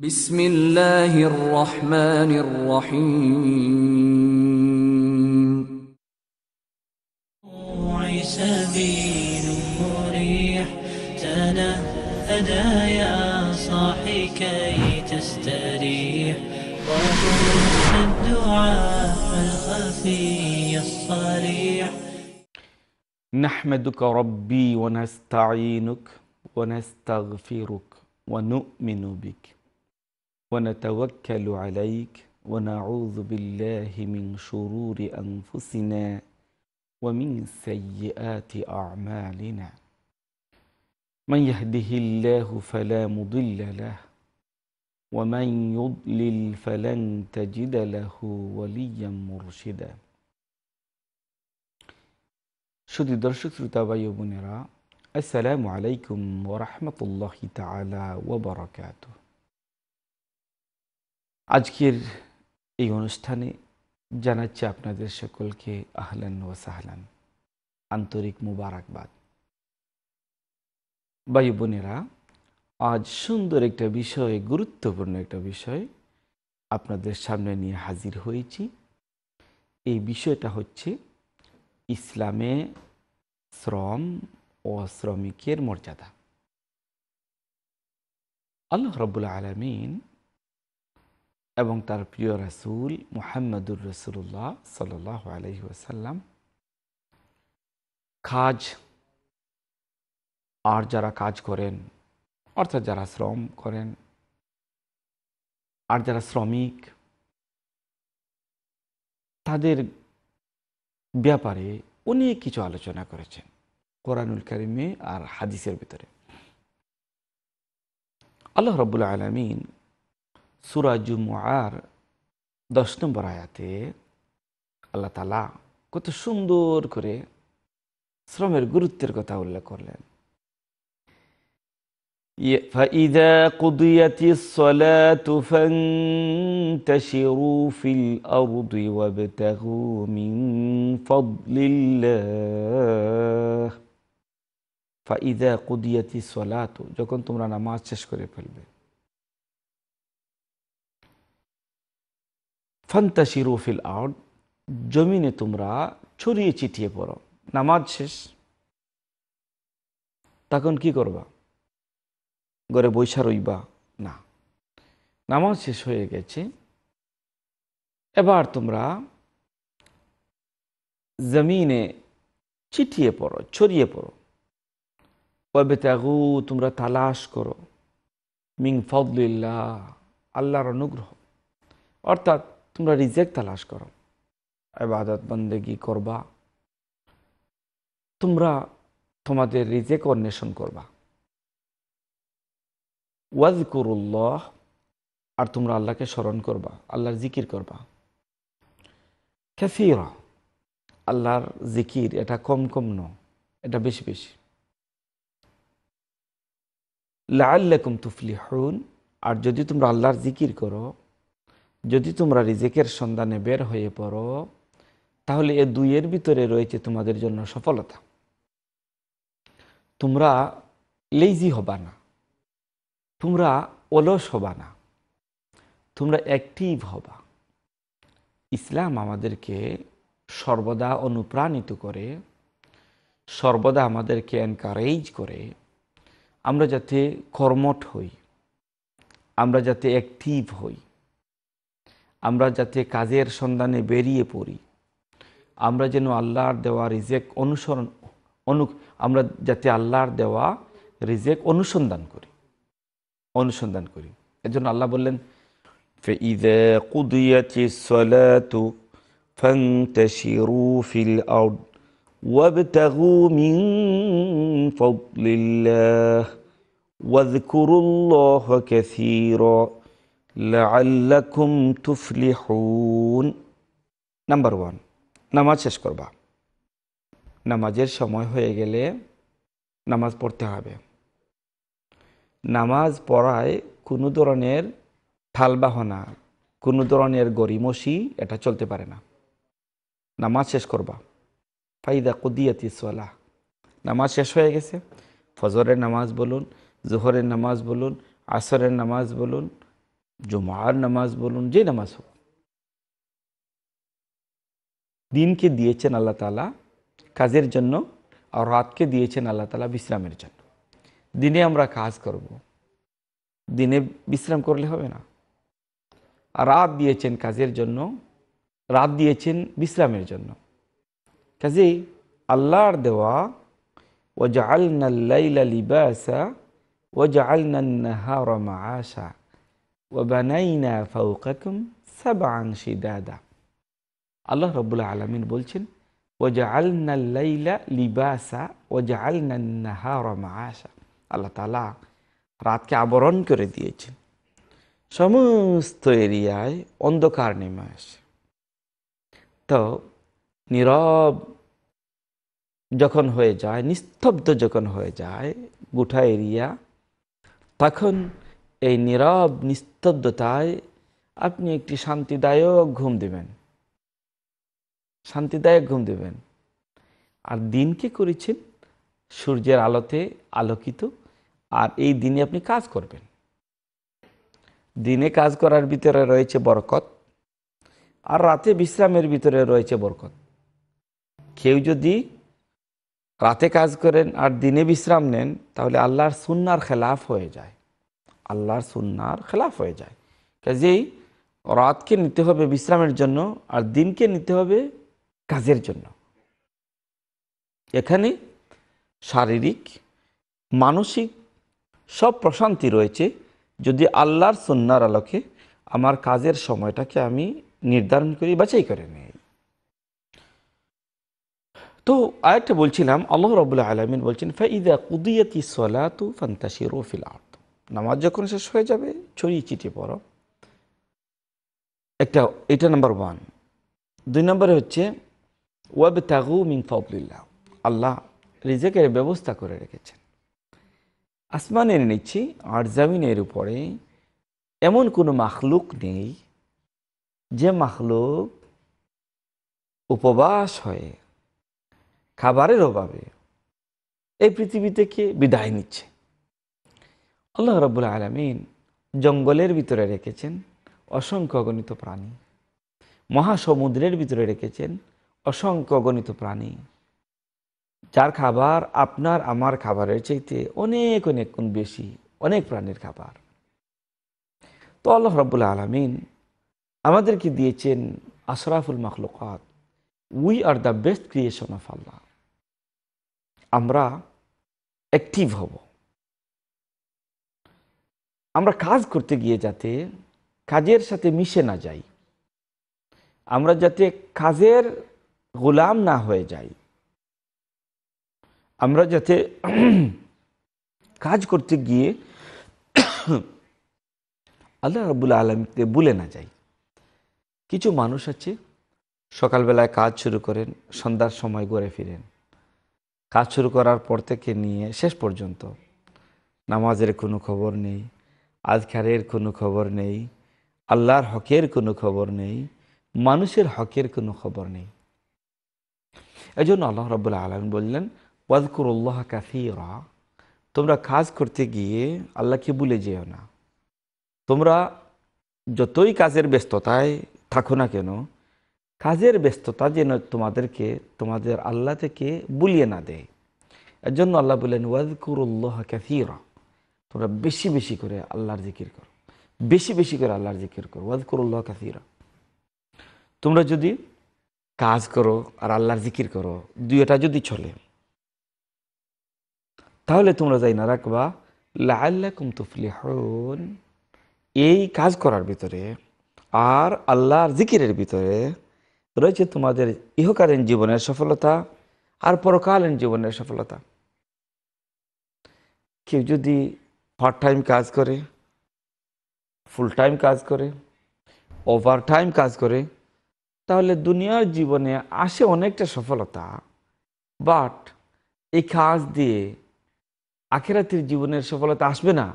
بسم الله الرحمن الرحيم سبيل مريح أدا يا صاحي كي تستريح وكن الدعاء الخفي الصريح نحمدك ربي ونستعينك ونستغفرك ونؤمن بك ونتوكل عليك ونعوذ بالله من شرور أنفسنا ومن سيئات أعمالنا من يهده الله فلا مضل له ومن يضلل فلن تجد له وليا مرشدا শুধু দর্শক শ্রোতা ভাই বোনেরা আসসালামু আলাইকুম ওরহমতুল্লাহ তালা আজকের এই অনুষ্ঠানে জানাচ্ছি আপনাদের সকলকে আহলান ও সাহলান আন্তরিক মুবারকবাদ বায়ু বোনেরা আজ সুন্দর একটা বিষয় গুরুত্বপূর্ণ একটা বিষয় আপনাদের সামনে নিয়ে হাজির হয়েছি এই বিষয়টা হচ্ছে ইসলামে শ্রম ও শ্রমিকের মর্যাদা আল্লাহ রবুল্লা আলমিন এবং তার প্রিয় রাসুল মুহাম্মদুর রসুল্লাহ সাল্লাহ আলহি কাজ আর যারা কাজ করেন অর্থাৎ যারা শ্রম করেন আর যারা শ্রমিক তাদের ব্যাপারে অনেক কিছু আলোচনা করেছেন কোরআনুল করিমে আর হাদিসের ভিতরে আল্লাহ রবুল্লা আলমিন সুরাজু মোয়ার দশ নম্বর আয়াতে আল্লাহ তালা কত সুন্দর করে শ্রমের গুরুত্বের কথা উল্লেখ করলেন فإذا قضيت الصلاة فانتشروا في الأرض وابتغوا من فضل الله فإذا قضيت الصلاة যখন তোমরা নামাজ শেষ করে ফেলবে ফান্তাসি ফিল আউট জমিনে তোমরা ছড়িয়ে চিটিয়ে পড়ো নামাজ শেষ তখন কি করবা ঘরে বৈশা রইবা না নামাজ শেষ হয়ে গেছে এবার তোমরা জমিনে চিটিয়ে পড়ো ছড়িয়ে পড়ো কবে ত্যাগু তোমরা তালাশ করো মিং ফদুল্লাহ আল্লাহর অনুগ্রহ অর্থাৎ তোমরা রিজেক্ট তালাশ করো আবাদত বন্দেগি করবা তোমরা তোমাদের রিজেক অন্বেষণ করবা ওয়াজ করুল্লাহ আর তোমরা আল্লাহকে স্মরণ করবা আল্লাহর জিকির করবা ক্যাফিরা আল্লাহর জিকির এটা কম কম ন এটা বেশি বেশি লাল্লাকুম তুফলি হন আর যদি তোমরা আল্লাহর জিকির করো যদি তোমরা রিজেকের সন্ধানে বের হয়ে পড়ো তাহলে এ দুইয়ের ভিতরে রয়েছে তোমাদের জন্য সফলতা তোমরা লেজি হবা না তোমরা অলস হবা না তোমরা অ্যাক্টিভ হবা ইসলাম আমাদেরকে সর্বদা অনুপ্রাণিত করে সর্বদা আমাদেরকে এনকারেজ করে আমরা যাতে কর্মঠ হই আমরা যাতে অ্যাক্টিভ হই আমরা যাতে কাজের সন্ধানে বেরিয়ে পড়ি আমরা যেন আল্লাহর দেওয়া রিজেক অনুসরণ অনু আমরা যাতে আল্লাহর দেওয়া রিজেক অনুসন্ধান করি অনুসন্ধান করি এজন্য আল্লাহ বললেন فإذا লাল্লাকুম তুফলিহুন নাম্বার ওয়ান নামাজ শেষ করবা নামাজের সময় হয়ে গেলে নামাজ পড়তে হবে নামাজ পড়ায় কোনো ধরনের ঠালবাহনা কোনো ধরনের গরিমসি এটা চলতে পারে না নামাজ শেষ করবা ফাইদা কুদিয়াতি সোলা নামাজ শেষ হয়ে গেছে ফজরের নামাজ বলুন জোহরের নামাজ বলুন আসরের নামাজ বলুন জুমার নামাজ বলুন যে নামাজ হোক দিনকে দিয়েছেন আল্লাহ তালা কাজের জন্য আর রাতকে দিয়েছেন আল্লাহ তালা বিশ্রামের জন্য দিনে আমরা কাজ করব। দিনে বিশ্রাম করলে হবে না আর রাত দিয়েছেন কাজের জন্য রাত দিয়েছেন বিশ্রামের জন্য কাজেই আল্লাহর দেওয়া ও জাল নাল্লাইলা লিবাসা ও জাল নান্নাহা রমা আশা আল্লাহ রবুল্লা আলমিন বলছেন লিবাসা আল্লাহ তালা রাতকে আবরণ করে দিয়েছেন সমস্ত এরিয়ায় অন্ধকার নেমে আসে তো নীরব যখন হয়ে যায় নিস্তব্ধ যখন হয়ে যায় গুঠা এরিয়া তখন এই নীরব নিস্তব্ধতায় আপনি একটি শান্তিদায়ক ঘুম দিবেন শান্তিদায়ক ঘুম দিবেন আর দিনকে করেছেন সূর্যের আলোতে আলোকিত আর এই দিনে আপনি কাজ করবেন দিনে কাজ করার ভিতরে রয়েছে বরকত আর রাতে বিশ্রামের ভিতরে রয়েছে বরকত কেউ যদি রাতে কাজ করেন আর দিনে বিশ্রাম নেন তাহলে আল্লাহর সুন্নার খেলাফ হয়ে যায় আল্লাহর সুন্নার খেলাফ হয়ে যায় কাজেই রাতকে নিতে হবে বিশ্রামের জন্য আর দিনকে নিতে হবে কাজের জন্য এখানে শারীরিক মানসিক সব প্রশান্তি রয়েছে যদি আল্লাহর সন্ন্যার আলোকে আমার কাজের সময়টাকে আমি নির্ধারণ করি বাছাই করে নিই তো আরেকটা বলছিলাম আল্লাহ রবুল্লাহ আলমিন বলছেন ফাইদা কুদিয়াতি সলাতু ফান্তাসি রফিল আর্ট নামাজ যখন শেষ হয়ে যাবে ছড়িয়ে চিটিয়ে পড়ো একটা এটা নাম্বার ওয়ান দুই নম্বরে হচ্ছে ওয়াব তাগু মিং ফবলিল্লাহ আল্লাহ রিজেকের ব্যবস্থা করে রেখেছেন আসমান এনে নিচ্ছি আর জামিনের উপরে এমন কোনো মাখলুক নেই যে মাখলুক উপবাস হয়ে খাবারের অভাবে এই পৃথিবী থেকে বিদায় নিচ্ছে আল্লাহ রব্বুল আলমিন জঙ্গলের ভিতরে রেখেছেন অসংখ্য গণিত প্রাণী মহাসমুদ্রের ভিতরে রেখেছেন অসংখ্য গণিত প্রাণী যার খাবার আপনার আমার খাবারের চাইতে অনেক অনেক গুণ বেশি অনেক প্রাণীর খাবার তো আল্লাহ রব্বুল আলমিন আমাদেরকে দিয়েছেন আশরাফুল মখলুকাত we are the best creation of Allah আমরা অ্যাক্টিভ হব আমরা কাজ করতে গিয়ে যাতে কাজের সাথে মিশে না যাই আমরা যাতে কাজের গোলাম না হয়ে যাই আমরা যাতে কাজ করতে গিয়ে আল্লাহ রবুল আলমকে বলে না যাই কিছু মানুষ আছে সকালবেলায় কাজ শুরু করেন সন্ধ্যার সময় ঘরে ফিরেন কাজ শুরু করার পর থেকে নিয়ে শেষ পর্যন্ত নামাজের কোনো খবর নেই আজকারের কোনো খবর নেই আল্লাহর হকের কোনো খবর নেই মানুষের হকের কোনো খবর নেই এই জন্য আল্লাহ রবুল্লা আলম বললেন ওয়াজকুরুল্লাহ কাসিরা তোমরা কাজ করতে গিয়ে আল্লাহকে ভুলে যেও না তোমরা যতই কাজের ব্যস্ততায় থাকো না কেন কাজের ব্যস্ততা যেন তোমাদেরকে তোমাদের আল্লাহ থেকে বুলিয়ে না দেয় এর জন্য আল্লাহ বললেন ওয়াজকুরুল্লাহ কাফিরা তোমরা বেশি বেশি করে আল্লাহর জিকির করো বেশি বেশি করে আল্লাহর জিকির করো ওয়াদ করুল্লাহ কাসিরা তোমরা যদি কাজ করো আর আল্লাহর জিকির করো দুইটা যদি চলে তাহলে তোমরা যাই না রাখবা লাল্লা কুমতুফলি হন এই কাজ করার ভিতরে আর আল্লাহর জিকিরের ভিতরে রয়েছে তোমাদের ইহকালীন জীবনের সফলতা আর পরকালীন জীবনের সফলতা কেউ যদি পার্ট টাইম কাজ করে ফুল টাইম কাজ করে ওভার টাইম কাজ করে তাহলে দুনিয়ার জীবনে আসে অনেকটা সফলতা বাট এই কাজ দিয়ে আখেরাতির জীবনের সফলতা আসবে না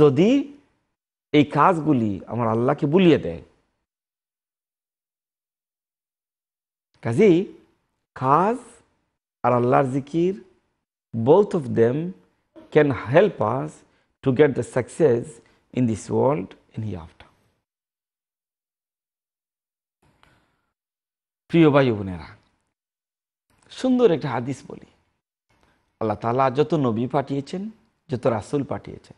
যদি এই কাজগুলি আমার আল্লাহকে বুলিয়ে দেয় কাজেই কাজ আর আল্লাহর জিকির both of them can help us to get the success in this world in hereafter. প্রিয় ভাই বোনেরা সুন্দর একটা হাদিস বলি আল্লাহ তালা যত নবী পাঠিয়েছেন যত রাসুল পাঠিয়েছেন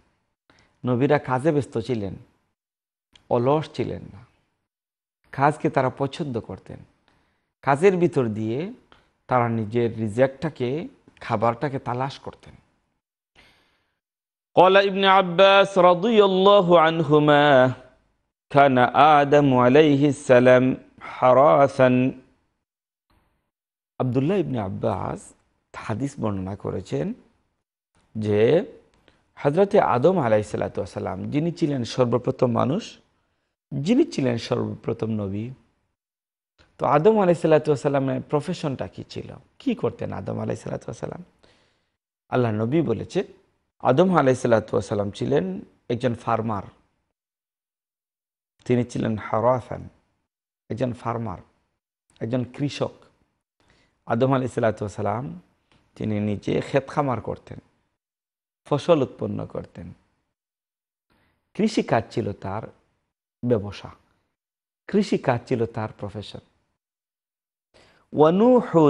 নবীরা কাজে ব্যস্ত ছিলেন অলস ছিলেন না কাজকে তারা পছন্দ করতেন কাজের ভিতর দিয়ে তারা নিজের রিজেক্টটাকে খাবারটাকে তালাশ করতেন قال ابن عباس رضي الله عنهما كان آدم عليه السلام حراسا আবদুল্লাহ ইবনে আব্বাস হাদিস বর্ণনা করেছেন যে হজরতে আদম আলাই সালাতাম যিনি ছিলেন সর্বপ্রথম মানুষ যিনি ছিলেন সর্বপ্রথম নবী তো আদম আলাই সালাতামের প্রফেশনটা কী ছিল কি করতেন আদম আলাই সালাতাম আল্লাহ নবী বলেছে আদম আলাইসাল্লাতুয়াসাল্লাম ছিলেন একজন ফার্মার তিনি ছিলেন হারাফান একজন ফার্মার একজন কৃষক আদম আলাইসাল্লাতুয়াসাল্লাম তিনি নিজে ক্ষেত খামার করতেন ফসল উৎপন্ন করতেন কৃষিকাজ ছিল তার ব্যবসা কৃষিকাজ ছিল তার প্রফেশন ওয়ানু হৌ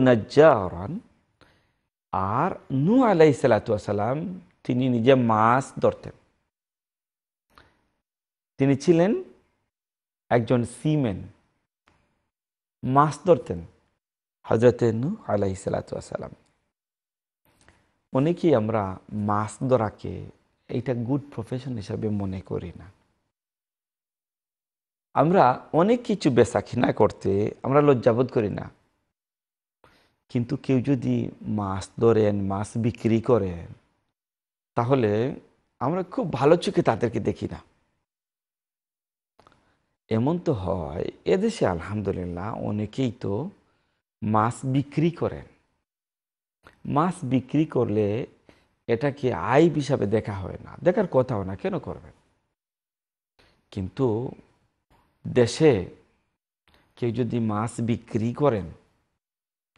আর নু আলাইসালাতাম তিনি নিজে মাছ ধরতেন তিনি ছিলেন একজন সিমেন মাছ ধরতেন হজরত নু আলাই সালাতাম অনেকেই আমরা মাছ ধরাকে এটা গুড প্রফেশন হিসাবে মনে করি না আমরা অনেক কিছু বেচা কিনা করতে আমরা লজ্জাবোধ করি না কিন্তু কেউ যদি মাছ ধরেন মাছ বিক্রি করেন তাহলে আমরা খুব ভালো চোখে তাদেরকে দেখি না এমন তো হয় এদেশে আলহামদুলিল্লাহ অনেকেই তো মাছ বিক্রি করেন মাছ বিক্রি করলে এটাকে আইব হিসাবে দেখা হয় না দেখার কথাও না কেন করবেন কিন্তু দেশে কেউ যদি মাছ বিক্রি করেন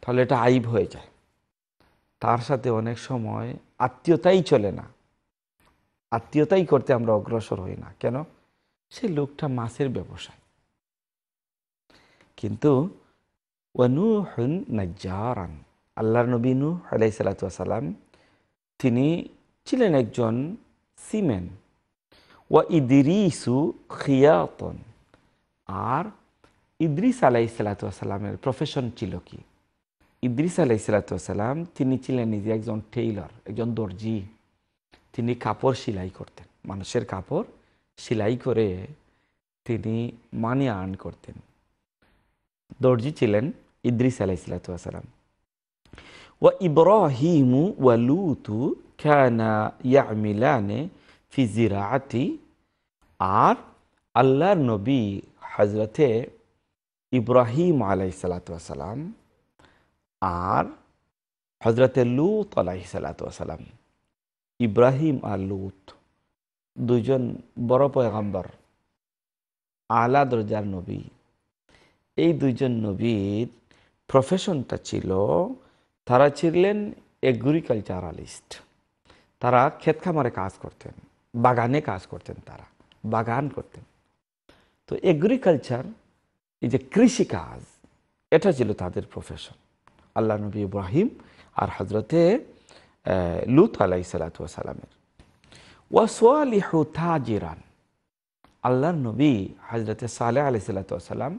তাহলে এটা আইব হয়ে যায় তার সাথে অনেক সময় আত্মীয়তাই চলে না আত্মীয়তাই করতে আমরা অগ্রসর হই না কেন সে লোকটা মাছের ব্যবসায় কিন্তু ওয়ানুহন নাজ্জারান আল্লাহর নবী নু আলাই সালাতাম তিনি ছিলেন একজন সিমেন ও ইদিরিসু খিয়াতন আর ইদ্রিস আলাই সালাতামের প্রফেশন ছিল কি ইদ্রিস আলাইসালাতাম তিনি ছিলেন নিজে একজন টেইলর একজন দর্জি তিনি কাপড় সেলাই করতেন মানুষের কাপড় সেলাই করে তিনি মানি আর্ন করতেন দর্জি ছিলেন ইদ্রিস আলাইসালাতাম ও ইব্রাহিম ওয়ালুতু খানা ইয়ামিলানে ফিজিরাতি আর আল্লাহর নবী হজরতে ইব্রাহিম আলাইসালাতাম আর হজরতে লুত আলাহি সালাতাম ইব্রাহিম আর লুত দুজন বড় পয়গম্বর আলা দরজার নবী এই দুজন নবীর প্রফেশনটা ছিল তারা ছিলেন এগ্রিকালচারালিস্ট তারা ক্ষেত খামারে কাজ করতেন বাগানে কাজ করতেন তারা বাগান করতেন তো এগ্রিকালচার এই যে কৃষিকাজ এটা ছিল তাদের প্রফেশন আল্লাহ নবী ইব্রাহিম আর হজরতে লুত আলাই সালাতামের ওয়াসোয়ালিহু তাজিরান নবী হজরতে সালে আলি সাল্লাতাম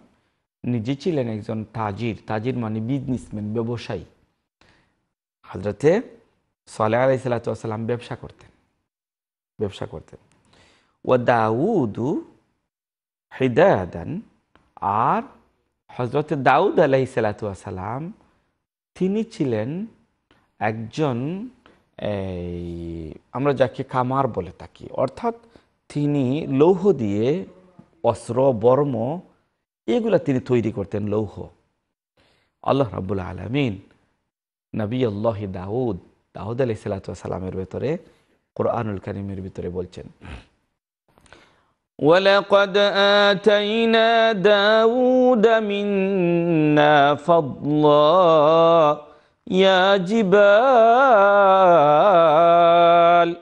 নিজে ছিলেন একজন তাজির তাজির মানে বিজনেসম্যান ব্যবসায়ী হজরতে সালে আলি সাল্লাতাম ব্যবসা করতেন ব্যবসা করতেন ও দাউদু হৃদয়াদান আর হজরত দাউদ আলাই সালাতাম তিনি ছিলেন একজন আমরা যাকে কামার বলে থাকি অর্থাৎ তিনি লৌহ দিয়ে অস্ত্র বর্ম এগুলা তিনি তৈরি করতেন লৌহ আল্লাহ রাবুল আলমিন নবী আল্লাহ দাউদ দাউদ আলি সালাতামের ভেতরে কোরআনুল করিমের ভিতরে বলছেন ولقد آتينا داود منا فضلا يا جبال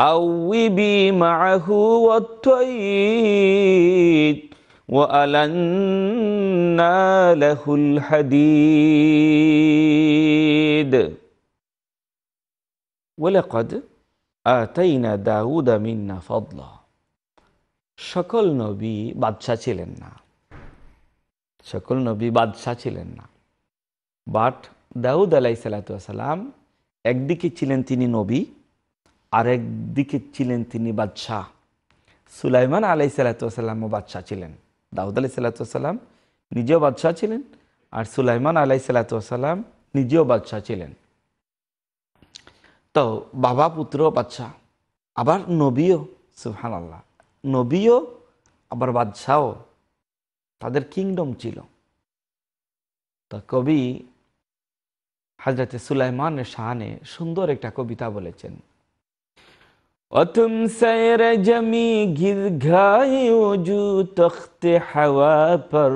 أوبي معه والطير وألنا له الحديد ولقد آتينا داود منا فضلا সকল নবী বাদশাহ ছিলেন না সকল নবী বাদশাহ ছিলেন না বাট দাউদ আলাই সালাতাম একদিকে ছিলেন তিনি নবী আর একদিকে ছিলেন তিনি বাদশাহ সুলাইমান আলাই সালাতামও বাদশাহ ছিলেন দাউদ আলাই সালাতাম নিজেও বাদশাহ ছিলেন আর সুলাইমান আলাই সালাতাম নিজেও বাদশাহ ছিলেন তো বাবা পুত্র বাদশাহ আবার নবীও সুহান আল্লাহ নবীও আবার বাদশাহও তাদের কিংডম ছিল তা কবি হাজরতে সুলাইমান শাহানে সুন্দর একটা কবিতা বলেছেন অতুম সৈর জমি গির ঘু তখতে হাওয়া পর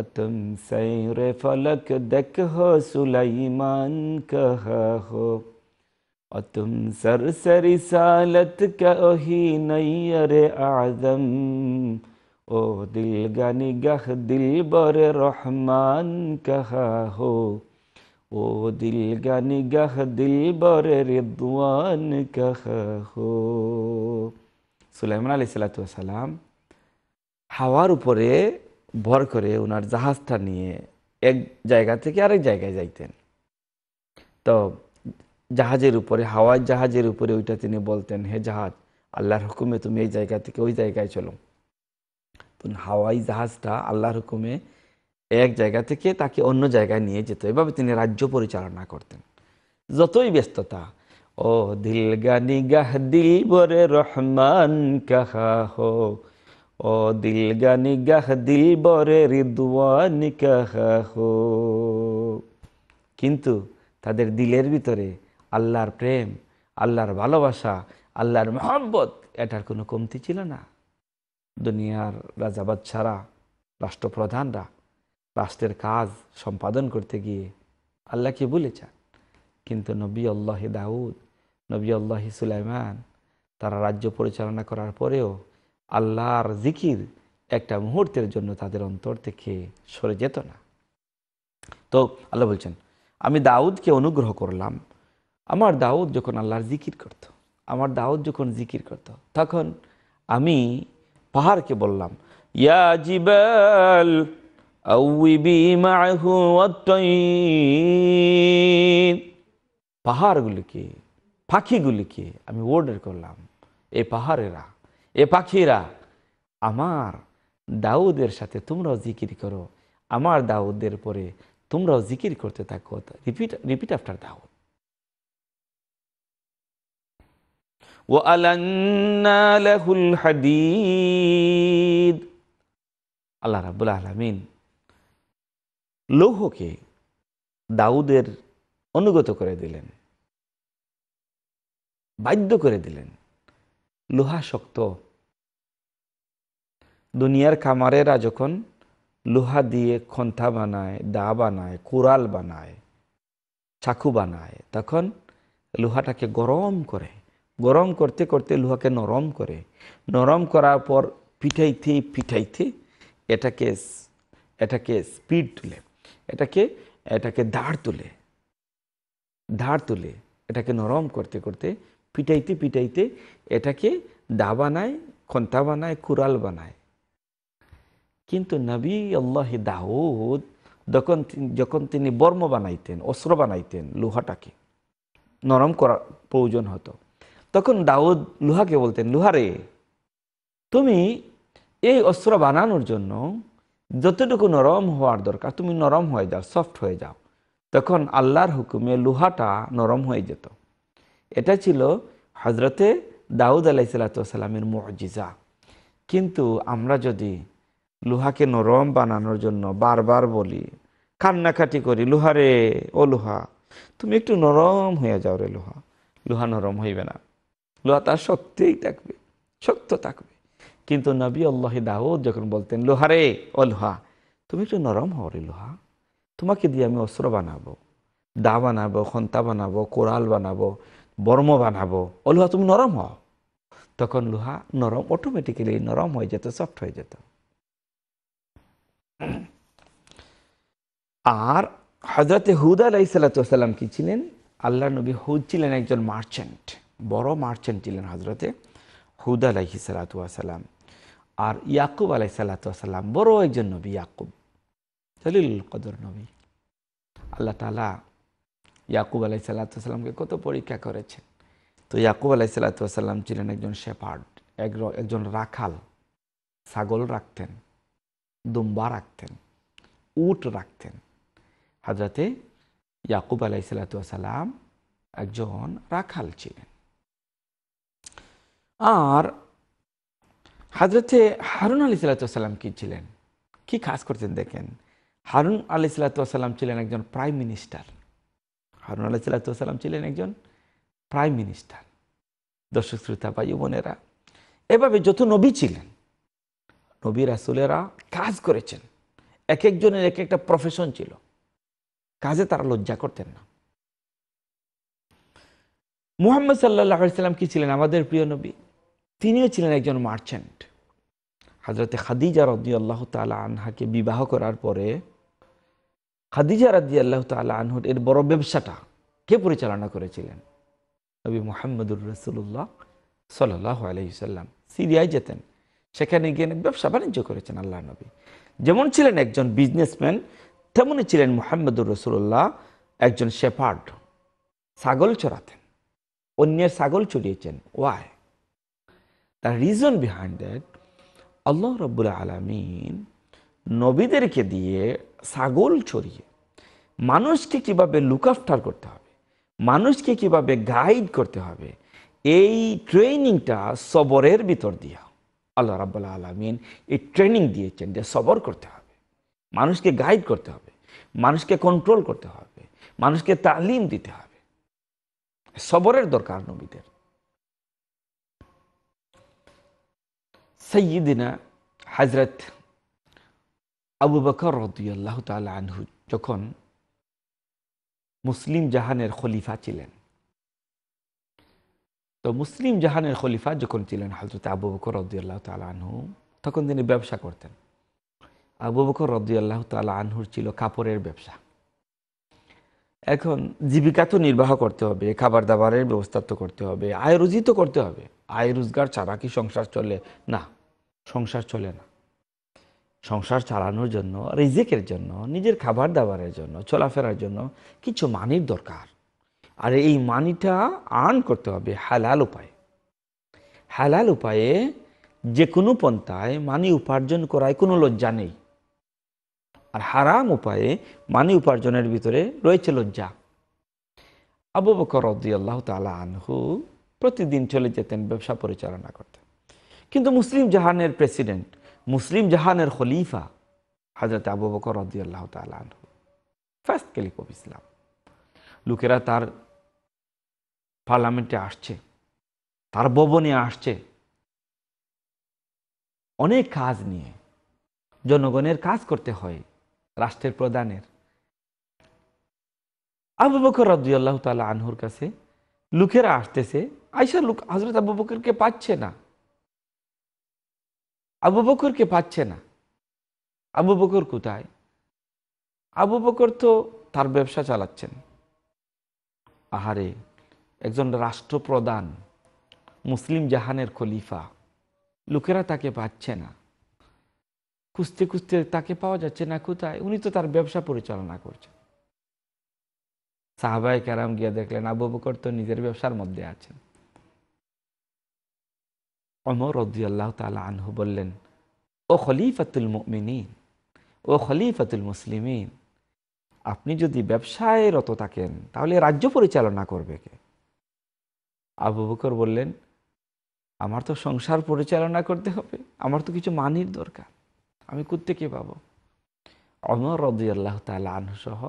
অতুম সৈর ফলক দেখ সুলাইমান কহ হোক और तुम सर सरिसालत कही नैर आजम ओ दिल गानी गह دل बर रहमान कहा हो ओ दिल गानी गह दिल बर रिद्वान कहा हो সুলাইমান আলি সালাতাম হাওয়ার উপরে ভর করে ওনার জাহাজটা নিয়ে এক জায়গা থেকে আরেক জায়গায় যাইতেন তো জাহাজের উপরে হাওয়াই জাহাজের উপরে ওইটা তিনি বলতেন হে জাহাজ আল্লাহর হুকুমে তুমি এই জায়গা থেকে ওই জায়গায় চলো তখন হাওয়াই জাহাজটা আল্লাহর হুকুমে এক জায়গা থেকে তাকে অন্য জায়গায় নিয়ে যেত এভাবে তিনি রাজ্য পরিচালনা করতেন যতই ব্যস্ততা ও গানি গাহ দিল বরে রহমান কাহা হো ও গানি গাহ দিল বরে রিদুয়ান কাহা হো কিন্তু তাদের দিলের ভিতরে আল্লাহর প্রেম আল্লাহর ভালোবাসা আল্লাহর মহব্বত এটার কোনো কমতি ছিল না দুনিয়ার রাজাবাদ ছাড়া রাষ্ট্রপ্রধানরা রাষ্ট্রের কাজ সম্পাদন করতে গিয়ে আল্লাহকে বলেছেন কিন্তু নবী আল্লাহ দাউদ নবী আল্লাহ সুলাইমান তারা রাজ্য পরিচালনা করার পরেও আল্লাহর জিকির একটা মুহূর্তের জন্য তাদের অন্তর থেকে সরে যেত না তো আল্লাহ বলছেন আমি দাউদকে অনুগ্রহ করলাম আমার দাউদ যখন আল্লাহর জিকির করত। আমার দাউদ যখন জিকির করত। তখন আমি পাহাড়কে বললাম ইয়া জিবাল পাহাড়গুলিকে পাখিগুলিকে আমি অর্ডার করলাম এ পাহাড়েরা এ পাখিরা আমার দাউদের সাথে তোমরাও জিকির করো আমার দাউদের পরে তোমরাও জিকির করতে থাকো repeat repeat after Daud Allah রাবুল আলমিন লৌহকে দাউদের অনুগত করে দিলেন বাধ্য করে দিলেন লোহা শক্ত দুনিয়ার খামারেরা যখন লোহা দিয়ে খন্থা বানায় দা বানায় কুড়াল বানায় চাকু বানায় তখন লোহাটাকে গরম করে গরম করতে করতে লোহাকে নরম করে নরম করার পর পিঠাইতে পিঠাইতে এটাকে এটাকে স্পিড তুলে এটাকে এটাকে ধাড় তুলে ধাড় তুলে এটাকে নরম করতে করতে পিটাইতে পিটাইতে এটাকে দা বানায় খন্তা বানায় কুরাল বানায় কিন্তু নবী আল্লাহ দাউদ যখন যখন তিনি বর্ম বানাইতেন অস্ত্র বানাইতেন লোহাটাকে নরম করার প্রয়োজন হতো তখন দাউদ লুহাকে বলতেন লুহারে তুমি এই অস্ত্র বানানোর জন্য যতটুকু নরম হওয়ার দরকার তুমি নরম হয়ে যাও সফট হয়ে যাও তখন আল্লাহর হুকুমে লোহাটা নরম হয়ে যেত এটা ছিল হজরতে দাউদ আলাইসালাতামের মজিজা কিন্তু আমরা যদি লোহাকে নরম বানানোর জন্য বারবার বলি কান্নাকাটি করি লোহারে ও লোহা তুমি একটু নরম হয়ে যাও রে লোহা লোহা নরম হইবে না লোহা তার শক্তিই থাকবে শক্ত থাকবে কিন্তু নবী আল্লাহ দাউদ যখন বলতেন লোহারে ও লোহা তুমি একটু নরম হও রে লোহা তোমাকে দিয়ে আমি অস্ত্র বানাবো দা বানাবো খন্তা বানাবো কোরাল বানাবো বর্ম বানাবো ও লোহা তুমি নরম হও তখন লোহা নরম অটোমেটিক্যালি নরম হয়ে যেত সফট হয়ে যেত আর হজরতে হুদ সাল্লাম কি ছিলেন আল্লাহ নবী হুদ ছিলেন একজন মার্চেন্ট বড় মার্চেন্ট ছিলেন হজরতে হুদ আলাইহি সালাতাম আর ইয়াকুব আলাই সালাতাম বড় একজন নবী ইয়াকুব সলিল কদর নবী আল্লাহ তালা ইয়াকুব আলাই সাল্লাতামকে কত পরীক্ষা করেছেন তো ইয়াকুব আলাই সাল্লাতাম ছিলেন একজন শেফার্ড একজন রাখাল ছাগল রাখতেন দুম্বা রাখতেন উট রাখতেন হাজরাতে ইয়াকুব আলাই সাল্লাতাম একজন রাখাল ছিলেন আর হাজরতে হারুন আলি সাল্লাতাম কী ছিলেন কি কাজ করতেন দেখেন হারুন আলি সাল্লাতাম ছিলেন একজন প্রাইম মিনিস্টার হারুন আলি সাল্লাতাম ছিলেন একজন প্রাইম মিনিস্টার দর্শক শ্রোতা বা ইউবনেরা এভাবে যত নবী ছিলেন নবী রাসুলেরা কাজ করেছেন এক একজনের এক একটা প্রফেশন ছিল কাজে তারা লজ্জা করতেন না মুহাম্মদ সাল্লাহ সাল্লাম কি ছিলেন আমাদের প্রিয় নবী তিনিও ছিলেন একজন মার্চেন্ট হাজরতে খাদিজা রদ্দি আল্লাহ তালা আনহাকে বিবাহ করার পরে খাদিজা রদি আল্লাহ তাল আনহুর এর বড় ব্যবসাটা কে পরিচালনা করেছিলেন নবী মোহাম্মদুর রসুল্লাহ সাল্লাহ আলহিসাল্লাম সিরিয়ায় যেতেন সেখানে গিয়ে ব্যবসা বাণিজ্য করেছেন আল্লাহ নবী যেমন ছিলেন একজন বিজনেসম্যান তেমনই ছিলেন মোহাম্মদুর রসুল্লাহ একজন শেফার্ড ছাগল চড়াতেন অন্যের ছাগল চড়িয়েছেন ওয়ায় The reason behind that Allah রব্বুল আলমিন নবীদেরকে দিয়ে ছাগল ছড়িয়ে মানুষকে কীভাবে লুক করতে হবে মানুষকে কীভাবে গাইড করতে হবে এই ট্রেনিংটা সবরের ভিতর দিয়া আল্লাহ রাবুল্লাহ আলমিন এই ট্রেনিং দিয়েছেন যে সবর করতে হবে মানুষকে গাইড করতে হবে মানুষকে কন্ট্রোল করতে হবে মানুষকে তালিম দিতে হবে সবরের দরকার নবীদের সৈয়দিনা হাজরত আবু বকর রদিয়াল্লাহ তাল আনহু যখন মুসলিম জাহানের খলিফা ছিলেন তো মুসলিম জাহানের খলিফা যখন ছিলেন হজরত আবু বকর রদিয়াল্লাহ তাল আনহু তখন তিনি ব্যবসা করতেন আবু বকর রদিয়াল্লাহ তাল আনহুর ছিল কাপড়ের ব্যবসা এখন জীবিকা তো নির্বাহ করতে হবে খাবার দাবারের ব্যবস্থা তো করতে হবে আয় রুজি তো করতে হবে আয় রোজগার ছাড়া কি সংসার চলে না সংসার চলে না সংসার চালানোর জন্য রিজিকের জন্য নিজের খাবার দাবারের জন্য চলাফেরার জন্য কিছু মানির দরকার আর এই মানিটা আর্ন করতে হবে হালাল উপায়ে হালাল উপায়ে যে কোনো পন্থায় মানি উপার্জন করায় কোনো লজ্জা নেই আর হারাম উপায়ে মানি উপার্জনের ভিতরে রয়েছে লজ্জা আবু বকর রদ্দি আল্লাহ তালা আনহু প্রতিদিন চলে যেতেন ব্যবসা পরিচালনা করতেন কিন্তু মুসলিম জাহানের প্রেসিডেন্ট মুসলিম জাহানের খলিফা হাজরত আবু বকর রদিয়াল্লাহ তালু ফার্স্ট কেলিক অফ ইসলাম লোকেরা তার পার্লামেন্টে আসছে তার ভবনে আসছে অনেক কাজ নিয়ে জনগণের কাজ করতে হয় রাষ্ট্রের প্রধানের আবু বকর রদিয়াল্লাহ তালা আনহুর কাছে লোকেরা আসতেছে আইসা লোক হাজরত আবু বকরকে পাচ্ছে না আবু বকরকে পাচ্ছে না আবু বকর কোথায় আবু বকর তো তার ব্যবসা চালাচ্ছেন আহারে একজন রাষ্ট্রপ্রধান মুসলিম জাহানের খলিফা লোকেরা তাকে পাচ্ছে না খুঁজতে খুঁজতে তাকে পাওয়া যাচ্ছে না কোথায় উনি তো তার ব্যবসা পরিচালনা করছেন সাহাবাই কারাম গিয়ে দেখলেন আবু বকর তো নিজের ব্যবসার মধ্যে আছেন অমর রদিয়াল্লাহ তালা আনহু বললেন ও খলিফাতুল মিনীন ও খলিফাতুল মুসলিমিন আপনি যদি ব্যবসায় রত থাকেন তাহলে রাজ্য পরিচালনা করবে কে আবু বকর বললেন আমার তো সংসার পরিচালনা করতে হবে আমার তো কিছু মানির দরকার আমি কোথেকে পাবো অমর রদিয়াল্লাহ আল্লাহ তালা আনহু সহ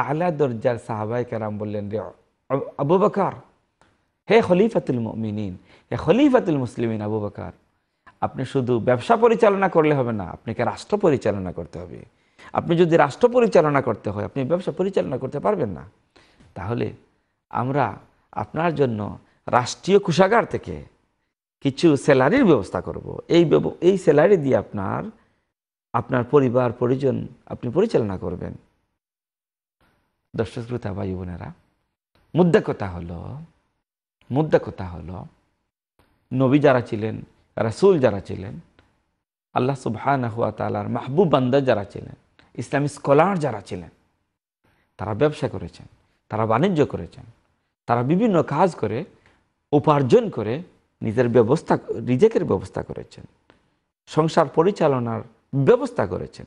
আহলা দরজার সাহাবাই কারাম বললেন রে আবু বকর হে খলিফাতুল মিনীন হে খলিফাতুল মুসলিমিন আবু বাকার আপনি শুধু ব্যবসা পরিচালনা করলে হবে না আপনাকে রাষ্ট্র পরিচালনা করতে হবে আপনি যদি রাষ্ট্র পরিচালনা করতে হয় আপনি ব্যবসা পরিচালনা করতে পারবেন না তাহলে আমরা আপনার জন্য রাষ্ট্রীয় কোষাগার থেকে কিছু স্যালারির ব্যবস্থা করব। এই এই স্যালারি দিয়ে আপনার আপনার পরিবার পরিজন আপনি পরিচালনা করবেন দর্শক শ্রোতা ভাই বোনেরা মুদ্রা কথা হলো মুদ্রা কথা হল নবী যারা ছিলেন রাসুল যারা ছিলেন আল্লাহ সুবাহানহুয়া তালার মাহবুব বান্দা যারা ছিলেন ইসলামী স্কলার যারা ছিলেন তারা ব্যবসা করেছেন তারা বাণিজ্য করেছেন তারা বিভিন্ন কাজ করে উপার্জন করে নিজের ব্যবস্থা নিজেকের ব্যবস্থা করেছেন সংসার পরিচালনার ব্যবস্থা করেছেন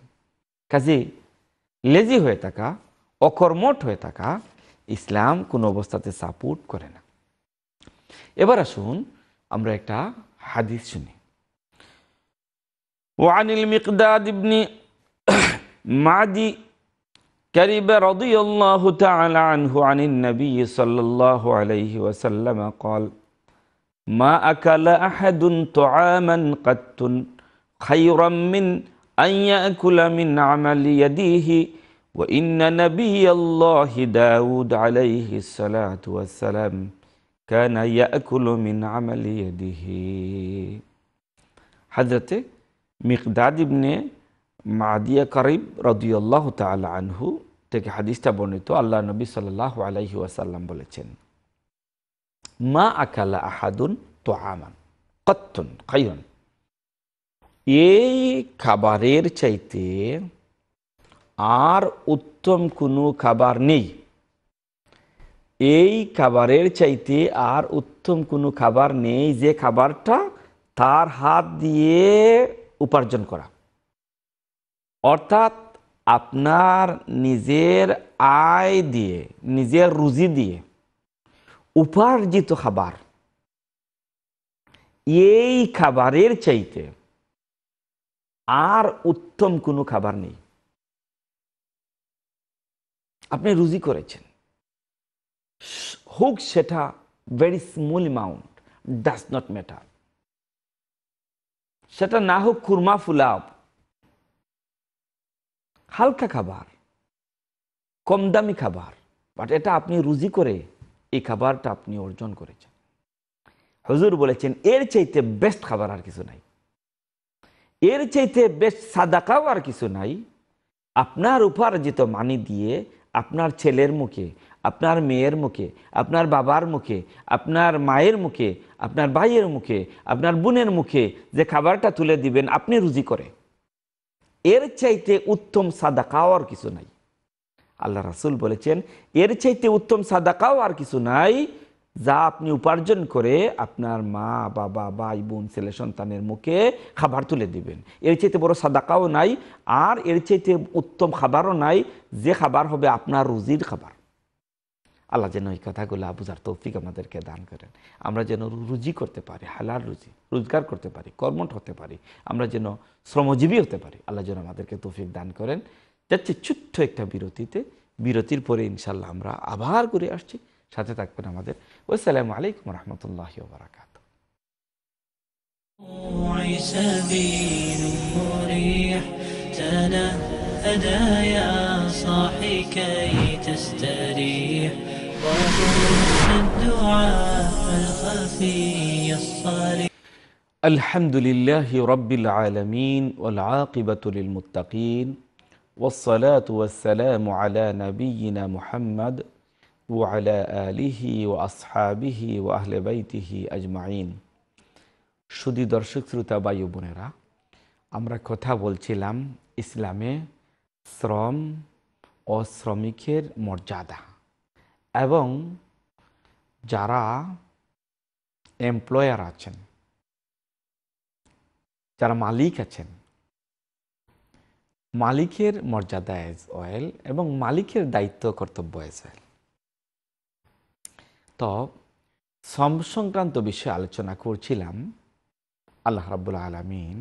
কাজে লেজি হয়ে থাকা অকর্মট হয়ে থাকা ইসলাম কোনো অবস্থাতে সাপোর্ট করে না এবার আসুন আমরা একটা হাদিস শুনি وعن المقداد بن معدي كرب رضي الله تعالى عنه عن النبي صلى الله عليه وسلم قال ما أكل أحد طعاما قط خيرا من أن يأكل من عمل يديه وإن نبي الله داود عليه الصلاة والسلام كان يأكل من عمل يده حضرت মিকদাদ ইবনে মাদিয়া করিব রদিউল্লাহ তাল আনহু থেকে হাদিসটা বর্ণিত আল্লাহ নবী সাল্লাহ আলাইহি ওয়াসাল্লাম বলেছেন মা আকালা আহাদুন তো আমান কত্তন খাইরন এই খাবারের চাইতে আর উত্তম কোনো খাবার নেই এই খাবারের চাইতে আর উত্তম কোনো খাবার নেই যে খাবারটা তার হাত দিয়ে উপার্জন করা অর্থাৎ আপনার নিজের আয় দিয়ে নিজের রুজি দিয়ে উপার্জিত খাবার এই খাবারের চাইতে আর উত্তম কোনো খাবার নেই আপনি রুজি করেছেন হোক সেটা very small amount does not matter সেটা না হোক খুরমা ফুলাব হালকা খাবার কম দামি খাবার বাট এটা আপনি রুজি করে এই খাবারটা আপনি অর্জন করেছেন হজুর বলেছেন এর চাইতে বেস্ট খাবার আর কিছু নাই এর চাইতে বেস্ট সাদাকাও আর কিছু নাই আপনার উপার্জিত মানি দিয়ে আপনার ছেলের মুখে আপনার মেয়ের মুখে আপনার বাবার মুখে আপনার মায়ের মুখে আপনার ভাইয়ের মুখে আপনার বোনের মুখে যে খাবারটা তুলে দিবেন আপনি রুজি করে এর চাইতে উত্তম সাদাকাও আর কিছু নাই আল্লাহ রাসুল বলেছেন এর চাইতে উত্তম সাদাকাও আর কিছু নাই যা আপনি উপার্জন করে আপনার মা বাবা ভাই বোন ছেলে সন্তানের মুখে খাবার তুলে দিবেন এর চাইতে বড় সাদাকাও নাই আর এর চাইতে উত্তম খাবারও নাই যে খাবার হবে আপনার রুজির খাবার আল্লাহ যেন এই কথাগুলো বুঝার তৌফিক আমাদেরকে দান করেন আমরা যেন রুজি করতে পারি হালাল রুজি রোজগার করতে পারি কর্মঠ হতে পারি আমরা যেন শ্রমজীবী হতে পারি আল্লাহ যেন আমাদেরকে তৌফিক দান করেন যাচ্ছে ছোট্ট একটা বিরতিতে বিরতির পরে ইনশাল্লাহ আমরা আবার ঘুরে আসছি সাথে থাকবেন আমাদের ওসালামু আলাইকুম রহমতুল্লাহ বারাকাত تنهدى يا صاحي كي تستريح আলহামদুলিল্লাহ রব্বিল আলমিন ওলাকিবাতুলিল মুতাকিন والصلاة والسلام على نبينا محمد وعلى آله وأصحابه وأهل بيته أجمعين সুদী দর্শক শ্রোতা বায়ু বোনেরা আমরা কথা বলছিলাম ইসলামে শ্রম ও শ্রমিকের মর্যাদা এবং যারা এমপ্লয়ার আছেন যারা মালিক আছেন মালিকের মর্যাদা এজ অয়েল এবং মালিকের দায়িত্ব কর্তব্য এজ অয়েল তো শ্রম সংক্রান্ত বিষয়ে আলোচনা করছিলাম আল্লাহ রাবুল আলমিন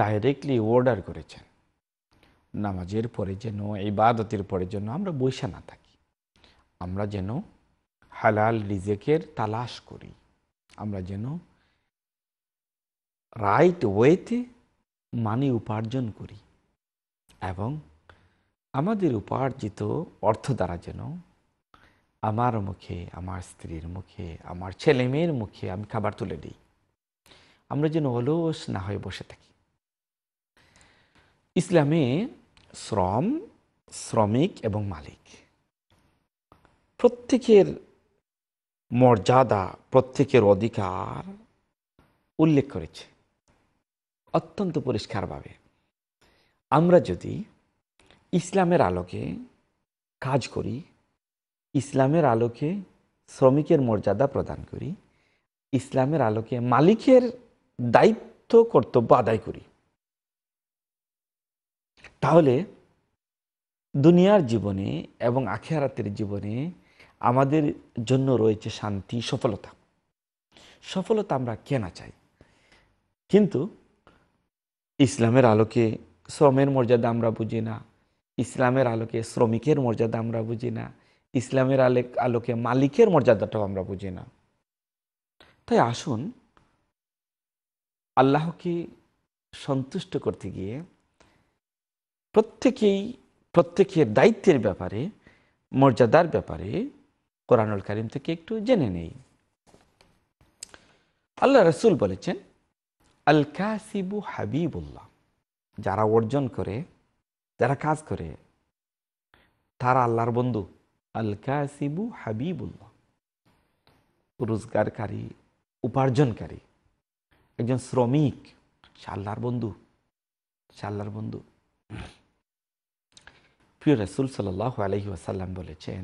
ডাইরেক্টলি অর্ডার করেছেন নামাজের পরে যেন ইবাদতের পরে যেন আমরা বৈশা না থাকি আমরা যেন হালাল রিজেকের তালাশ করি আমরা যেন রাইট ওয়েতে মানি উপার্জন করি এবং আমাদের উপার্জিত অর্থ দ্বারা যেন আমার মুখে আমার স্ত্রীর মুখে আমার ছেলে মেয়ের মুখে আমি খাবার তুলে দিই আমরা যেন অলস না হয়ে বসে থাকি ইসলামে শ্রম শ্রমিক এবং মালিক প্রত্যেকের মর্যাদা প্রত্যেকের অধিকার উল্লেখ করেছে অত্যন্ত পরিষ্কারভাবে আমরা যদি ইসলামের আলোকে কাজ করি ইসলামের আলোকে শ্রমিকের মর্যাদা প্রদান করি ইসলামের আলোকে মালিকের দায়িত্ব কর্তব্য আদায় করি তাহলে দুনিয়ার জীবনে এবং আখেরাতের জীবনে আমাদের জন্য রয়েছে শান্তি সফলতা সফলতা আমরা কেনা চাই কিন্তু ইসলামের আলোকে শ্রমের মর্যাদা আমরা বুঝি না ইসলামের আলোকে শ্রমিকের মর্যাদা আমরা বুঝি না ইসলামের আলে আলোকে মালিকের মর্যাদাটাও আমরা বুঝি না তাই আসুন আল্লাহকে সন্তুষ্ট করতে গিয়ে প্রত্যেকেই প্রত্যেকের দায়িত্বের ব্যাপারে মর্যাদার ব্যাপারে কোরআনুল কারিম থেকে একটু জেনে নেই আল্লাহ রসুল বলেছেন আল কাসিবু হাবিবুল্লাহ যারা অর্জন করে যারা কাজ করে তারা আল্লাহর বন্ধু আল কাসিবু হাবিবুল্লাহ রোজগারকারী উপার্জনকারী একজন শ্রমিক সে বন্ধু সে বন্ধু প্রিয় রসুল সাল্লাহ আলহি আসাল্লাম বলেছেন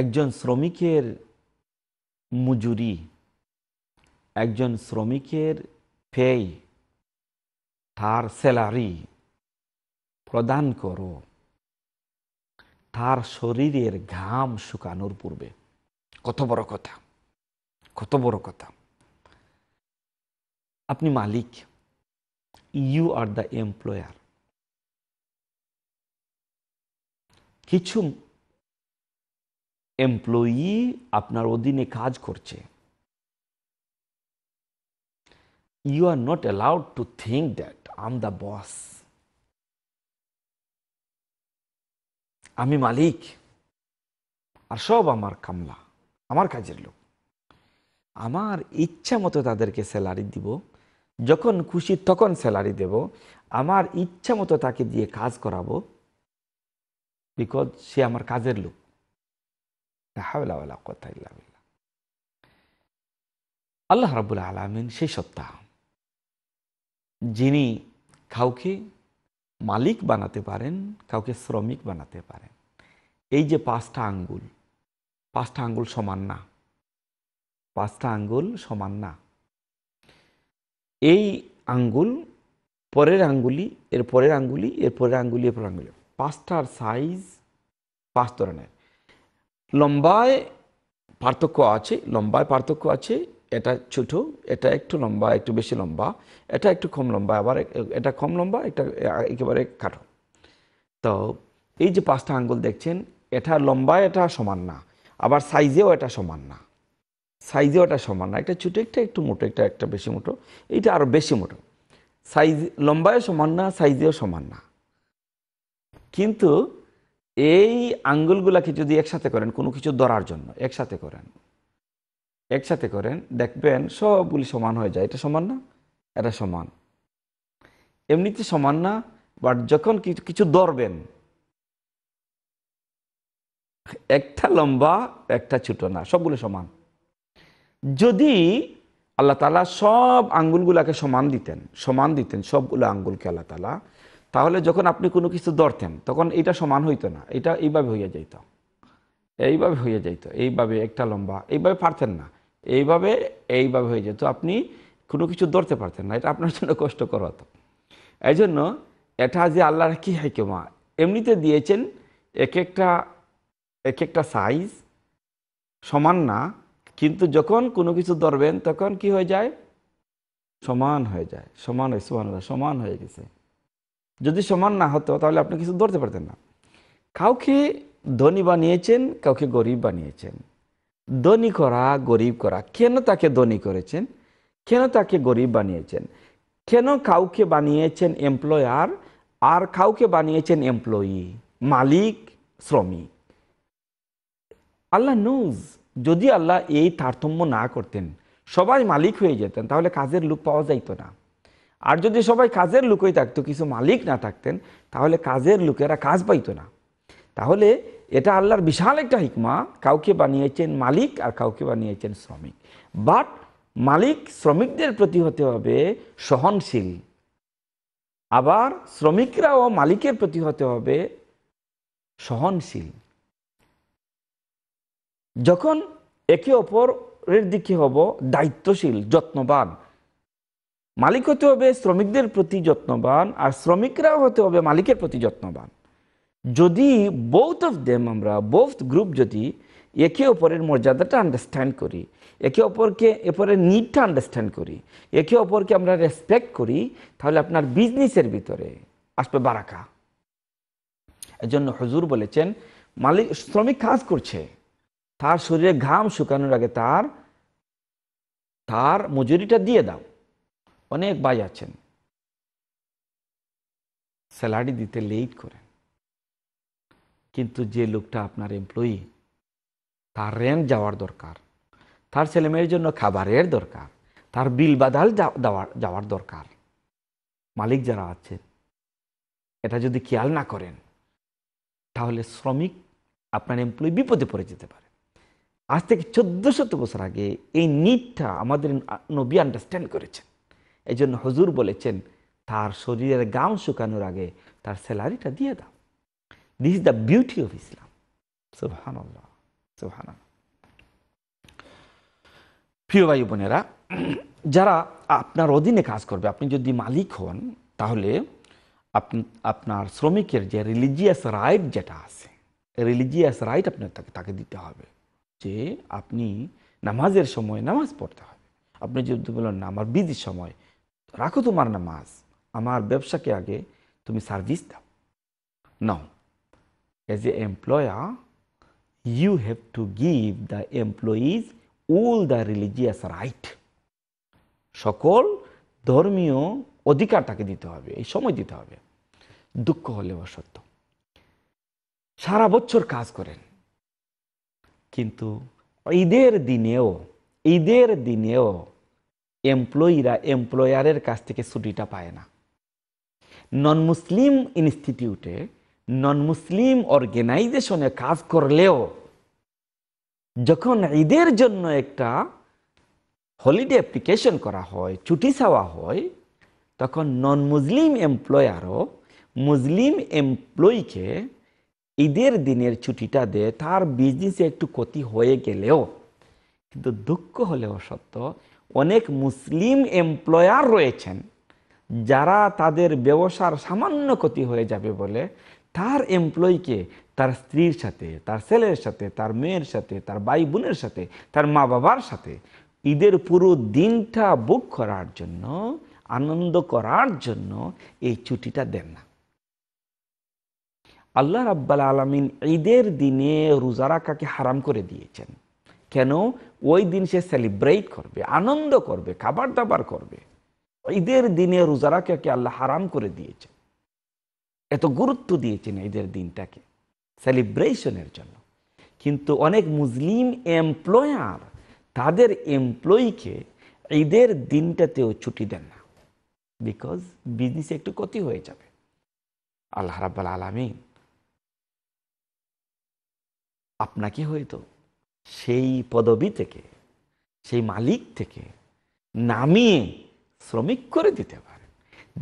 একজন শ্রমিকের মজুরি একজন শ্রমিকের ফেই তার স্যালারি প্রদান করো তার শরীরের ঘাম শুকানোর পূর্বে কত বড় কথা কত বড় কথা আপনি মালিক ইউ আর দ্য এমপ্লয়ার কিছু এমপ্লয়ি আপনার অধীনে কাজ করছে you are not allowed to think that I'm the boss আমি মালিক আর সব আমার কামলা আমার কাজের লোক আমার ইচ্ছা মতো তাদেরকে স্যালারি দিব যখন খুশি তখন স্যালারি দেব আমার ইচ্ছা মতো তাকে দিয়ে কাজ করাবো বিকজ সে আমার কাজের লোক আল্লাহ রাবুল আলমিন সেই সত্তা যিনি কাউকে মালিক বানাতে পারেন কাউকে শ্রমিক বানাতে পারেন এই যে পাঁচটা আঙ্গুল পাঁচটা আঙ্গুল সমান না পাঁচটা আঙ্গুল সমান না এই আঙ্গুল পরের আঙ্গুলি এর পরের আঙ্গুলি এর পরের আঙ্গুলি এর পরের আঙ্গুলি পাঁচটার সাইজ পাঁচ ধরনের লম্বায় পার্থক্য আছে লম্বায় পার্থক্য আছে এটা ছোট এটা একটু লম্বা একটু বেশি লম্বা এটা একটু কম লম্বা আবার এটা কম লম্বা এটা একেবারে কাঠো তো এই যে পাঁচটা আঙ্গুল দেখছেন এটা লম্বায় এটা সমান না আবার সাইজেও এটা সমান না সাইজেও এটা সমান না একটা ছোটো একটা একটু মোটো একটা একটা বেশি মোটো এইটা আরও বেশি মোটো সাইজ লম্বায় সমান না সাইজেও সমান না কিন্তু এই আঙ্গুলগুলাকে যদি একসাথে করেন কোনো কিছু ধরার জন্য একসাথে করেন একসাথে করেন দেখবেন সবগুলি সমান হয়ে যায় এটা সমান না এটা সমান এমনিতে সমান না বাট যখন কিছু ধরবেন একটা লম্বা একটা ছোট না সবগুলো সমান যদি আল্লাহ তালা সব আঙ্গুলগুলাকে সমান দিতেন সমান দিতেন সবগুলো আঙ্গুলকে আল্লাহ তালা তাহলে যখন আপনি কোনো কিছু ধরতেন তখন এটা সমান হইতো না এটা এইভাবে হইয়া যাইত এইভাবে হইয়া যাইত এইভাবে একটা লম্বা এইভাবে পারতেন না এইভাবে এইভাবে হয়ে যেত আপনি কোনো কিছু ধরতে পারতেন না এটা আপনার জন্য কষ্টকর হতো এই জন্য এটা যে আল্লাহর কী মা এমনিতে দিয়েছেন এক একটা এক একটা সাইজ সমান না কিন্তু যখন কোনো কিছু ধরবেন তখন কি হয়ে যায় সমান হয়ে যায় সমান হয়ে সমান হয়ে গেছে যদি সমান না হতো তাহলে আপনি কিছু ধরতে পারতেন না কাউকে ধনী বানিয়েছেন কাউকে গরিব বানিয়েছেন ধনী করা গরিব করা কেন তাকে ধনী করেছেন কেন তাকে গরিব বানিয়েছেন কেন কাউকে বানিয়েছেন এমপ্লয়ার আর কাউকে বানিয়েছেন এমপ্লয়ি মালিক শ্রমিক আল্লাহ নুজ যদি আল্লাহ এই তারতম্য না করতেন সবাই মালিক হয়ে যেতেন তাহলে কাজের লোক পাওয়া যাইতো না আর যদি সবাই কাজের লোকই থাকতো কিছু মালিক না থাকতেন তাহলে কাজের লোকেরা কাজ পাইতো না তাহলে এটা আল্লাহর বিশাল একটা হিকমা কাউকে বানিয়েছেন মালিক আর কাউকে বানিয়েছেন শ্রমিক বাট মালিক শ্রমিকদের প্রতি হতে হবে সহনশীল আবার শ্রমিকরাও মালিকের প্রতি হতে হবে সহনশীল যখন একে অপরের দিকে হব দায়িত্বশীল যত্নবান মালিক হতে হবে শ্রমিকদের প্রতি যত্নবান আর শ্রমিকরাও হতে হবে মালিকের প্রতি যত্নবান যদি বোথ অফ দেম আমরা বোথ গ্রুপ যদি একে অপরের মর্যাদাটা আন্ডারস্ট্যান্ড করি একে অপরকে এপরের নিডটা আন্ডারস্ট্যান্ড করি একে অপরকে আমরা রেসপেক্ট করি তাহলে আপনার বিজনেসের ভিতরে আসবে বারাকা এজন্য হজুর বলেছেন মালিক শ্রমিক কাজ করছে তার শরীরে ঘাম শুকানোর আগে তার তার মজুরিটা দিয়ে দাও অনেক ভাই আছেন স্যালারি দিতে লেট করেন কিন্তু যে লোকটা আপনার এমপ্লয়ি তার রেন্ট যাওয়ার দরকার তার ছেলেমেয়ের জন্য খাবারের দরকার তার বিল বাদাল যাওয়ার দরকার মালিক যারা আছেন এটা যদি খেয়াল না করেন তাহলে শ্রমিক আপনার এমপ্লয়ি বিপদে পড়ে যেতে পারে আজ থেকে চোদ্দো শত বছর আগে এই নিটটা আমাদের নবী আন্ডারস্ট্যান্ড করেছেন এই জন্য হজুর বলেছেন তার শরীরের গাম শুকানোর আগে তার স্যালারিটা দিয়ে দাও this is the beauty of Islam সুহান প্রিয় ভাই বোনেরা যারা আপনার অধীনে কাজ করবে আপনি যদি মালিক হন তাহলে আপনার শ্রমিকের যে রিলিজিয়াস রাইট যেটা আছে রিলিজিয়াস রাইট আপনার তাকে তাকে দিতে হবে যে আপনি নামাজের সময় নামাজ পড়তে হবে আপনি যদি বলেন না আমার বিজির সময় রাখো তোমার নামাজ আমার ব্যবসাকে আগে তুমি সার্ভিস দাও now as a employer you have to give the employees all the religious right সকল ধর্মীয় অধিকার তাকে দিতে হবে এই সময় দিতে হবে দুঃখ হলে অসত্য সারা বছর কাজ করেন কিন্তু ঈদের দিনেও ঈদের দিনেও এমপ্লয়িরা এমপ্লয়ারের কাছ থেকে ছুটিটা পায় না নন মুসলিম ইনস্টিটিউটে নন মুসলিম অর্গানাইজেশনে কাজ করলেও যখন ঈদের জন্য একটা হলিডে অ্যাপ্লিকেশন করা হয় ছুটি চাওয়া হয় তখন নন মুসলিম এমপ্লয়ারও মুসলিম এমপ্লয়িকে ঈদের দিনের ছুটিটা দেয় তার বিজনেসে একটু ক্ষতি হয়ে গেলেও কিন্তু দুঃখ হলেও সত্য অনেক মুসলিম এমপ্লয়ার রয়েছেন যারা তাদের ব্যবসার সামান্য ক্ষতি হয়ে যাবে বলে তার এমপ্লয়িকে তার স্ত্রীর সাথে তার ছেলের সাথে তার মেয়ের সাথে তার ভাই বোনের সাথে তার মা বাবার সাথে ঈদের পুরো দিনটা বুক করার জন্য আনন্দ করার জন্য এই ছুটিটা দেন না আল্লাহ রাব্বাল আলমিন ঈদের দিনে রোজা রাখাকে হারাম করে দিয়েছেন কেন ওই দিন সে সেলিব্রেট করবে আনন্দ করবে খাবার দাবার করবে ঈদের দিনে রোজা রাখাকে আল্লাহ হারাম করে দিয়েছে এত গুরুত্ব দিয়েছেন ঈদের দিনটাকে সেলিব্রেশনের জন্য কিন্তু অনেক মুসলিম এমপ্লয়ার তাদের এমপ্লয়িকে ঈদের দিনটাতেও ছুটি দেন না বিকজ বিজনেসে একটু ক্ষতি হয়ে যাবে আল্লাহ রাবাল আলমিন আপনাকে হয়তো সেই পদবি থেকে সেই মালিক থেকে নামিয়ে শ্রমিক করে দিতে পারে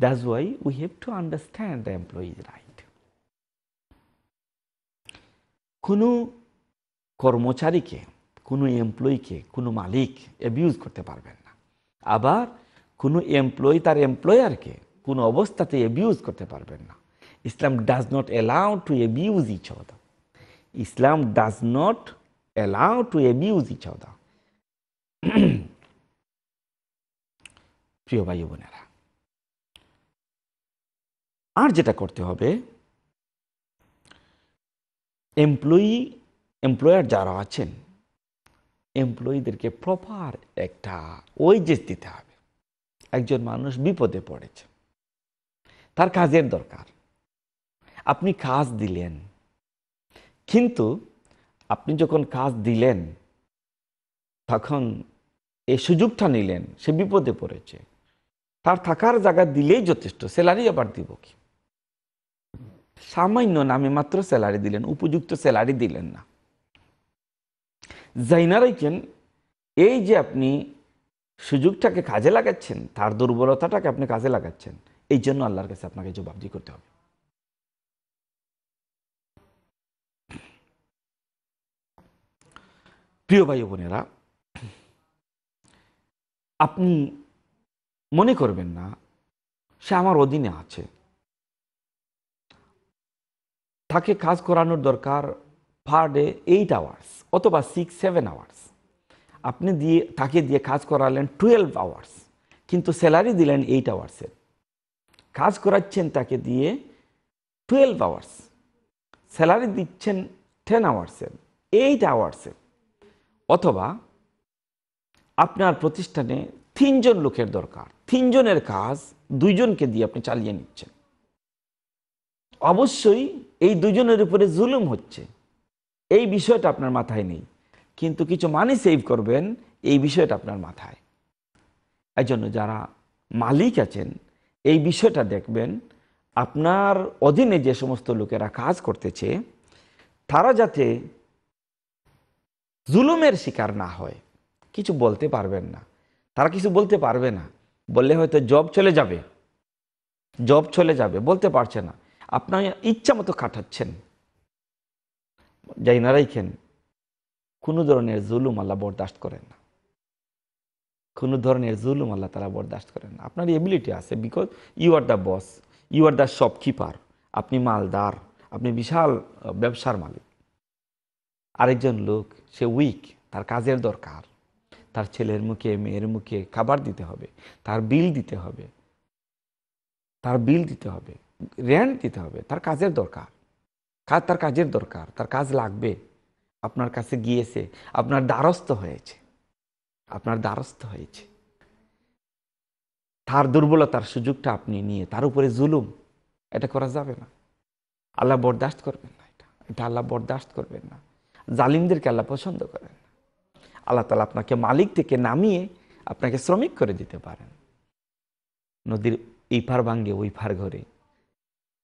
that's why we have to understand the employees right কোনো কর্মচারীকে কোনো এমপ্লয়িকে কোনো মালিক অ্যাবিউজ করতে পারবেন না আবার কোনো এমপ্লয়ি তার এমপ্লয়ারকে কোনো অবস্থাতে অ্যাবিউজ করতে পারবেন না Islam does not allow to abuse each other Islam does not allowed to abuse each other প্রিয় ভাই বোনেরা আর যেটা করতে হবে এমপ্লয়ি এমপ্লয়ার যারা আছেন এমপ্লয়ীদেরকে প্রপার একটা ওয়েজেস দিতে হবে একজন মানুষ বিপদে পড়েছে তার কাজের দরকার আপনি কাজ দিলেন কিন্তু আপনি যখন কাজ দিলেন তখন এই সুযোগটা নিলেন সে বিপদে পড়েছে তার থাকার জায়গা দিলেই যথেষ্ট স্যালারি আবার দিব কি সামান্য নামে মাত্র স্যালারি দিলেন উপযুক্ত স্যালারি দিলেন না জাইনা রয়েছেন এই যে আপনি সুযোগটাকে কাজে লাগাচ্ছেন তার দুর্বলতাটাকে আপনি কাজে লাগাচ্ছেন এই জন্য আল্লাহর কাছে আপনাকে জবাবদি করতে হবে প্রিয় ভাই বোনেরা আপনি মনে করবেন না সে আমার অধীনে আছে তাকে কাজ করানোর দরকার পার ডে এইট আওয়ার্স অথবা সিক্স সেভেন আওয়ার্স আপনি দিয়ে তাকে দিয়ে কাজ করালেন টুয়েলভ আওয়ার্স কিন্তু স্যালারি দিলেন এইট আওয়ার্সের কাজ করাচ্ছেন তাকে দিয়ে টুয়েলভ আওয়ার্স স্যালারি দিচ্ছেন টেন আওয়ার্সের এইট আওয়ার্সের অথবা আপনার প্রতিষ্ঠানে তিনজন লোকের দরকার তিনজনের কাজ দুইজনকে দিয়ে আপনি চালিয়ে নিচ্ছেন অবশ্যই এই দুজনের উপরে জুলুম হচ্ছে এই বিষয়টা আপনার মাথায় নেই কিন্তু কিছু মানি সেভ করবেন এই বিষয়টা আপনার মাথায় এই জন্য যারা মালিক আছেন এই বিষয়টা দেখবেন আপনার অধীনে যে সমস্ত লোকেরা কাজ করতেছে তারা যাতে জুলুমের শিকার না হয় কিছু বলতে পারবেন না তারা কিছু বলতে পারবে না বললে হয়তো জব চলে যাবে জব চলে যাবে বলতে পারছে না আপনার ইচ্ছা মতো কাটাচ্ছেন যাই না রাইখেন কোনো ধরনের জুলুম আল্লাহ বরদাস্ত করেন না কোনো ধরনের জুলুম আল্লাহ তারা বরদাস্ত করেন না আপনার এবিলিটি আছে because you are the boss you are the shopkeeper আপনি মালদার আপনি বিশাল ব্যবসার মালিক আরেকজন লোক সে উইক তার কাজের দরকার তার ছেলের মুখে মেয়ের মুখে খাবার দিতে হবে তার বিল দিতে হবে তার বিল দিতে হবে রেন্ট দিতে হবে তার কাজের দরকার কাজ তার কাজের দরকার তার কাজ লাগবে আপনার কাছে গিয়েছে আপনার দ্বারস্থ হয়েছে আপনার দ্বারস্থ হয়েছে তার দুর্বলতার সুযোগটা আপনি নিয়ে তার উপরে জুলুম এটা করা যাবে না আল্লাহ বরদাস্ত করবেন না এটা এটা আল্লাহ বরদাস্ত করবেন না জালিমদেরকে আল্লাহ পছন্দ করেন আল্লাহ তালা আপনাকে মালিক থেকে নামিয়ে আপনাকে শ্রমিক করে দিতে পারেন নদীর এই পার ভাঙ্গে ওই পার ঘরে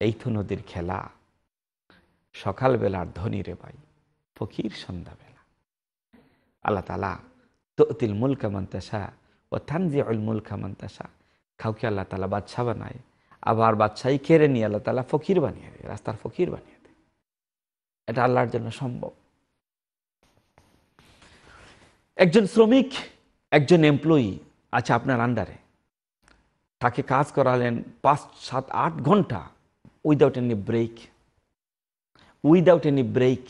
এই তো নদীর খেলা সকালবেলার ধনী রে ভাই ফকির সন্ধ্যাবেলা আল্লাহ তালা তিল মুলকা মান্তাসা ও থানজিউল মুলকা মান্তাসা কাউকে আল্লাহ তালা বাচ্চা বানায় আবার বাদশাহী কেড়ে নিয়ে আল্লাহ তালা ফকির বানিয়ে দেয় রাস্তার ফকির বানিয়ে দেয় এটা আল্লাহর জন্য সম্ভব একজন শ্রমিক একজন এমপ্লয়ি আছে আচ্ছা, আপনার আন্ডারে তাকে কাজ করালেন পাঁচ সাত আট ঘন্টা without any break without any break